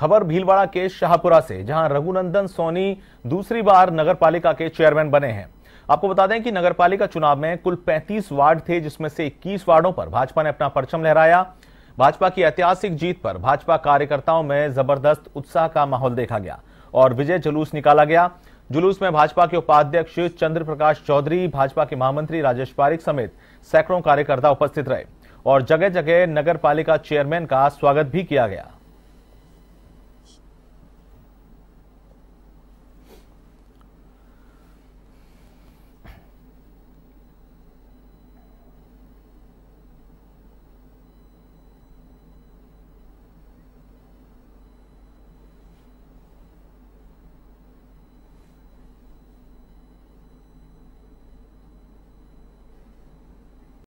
खबर भीलवाड़ा के शाहपुरा से जहां रघुनंदन सोनी दूसरी बार नगर पालिका के चेयरमैन बने हैं आपको बता दें कि नगर पालिका चुनाव में कुल 35 वार्ड थे जिसमें से 21 वार्डों पर भाजपा ने अपना परचम लहराया भाजपा की ऐतिहासिक जीत पर भाजपा कार्यकर्ताओं में जबरदस्त उत्साह का माहौल देखा गया और विजय जुलूस निकाला गया जुलूस में भाजपा के उपाध्यक्ष चंद्र प्रकाश चौधरी भाजपा के महामंत्री राजेश पारिक समेत सैकड़ों कार्यकर्ता उपस्थित रहे और जगह जगह नगर पालिका चेयरमैन का स्वागत भी किया गया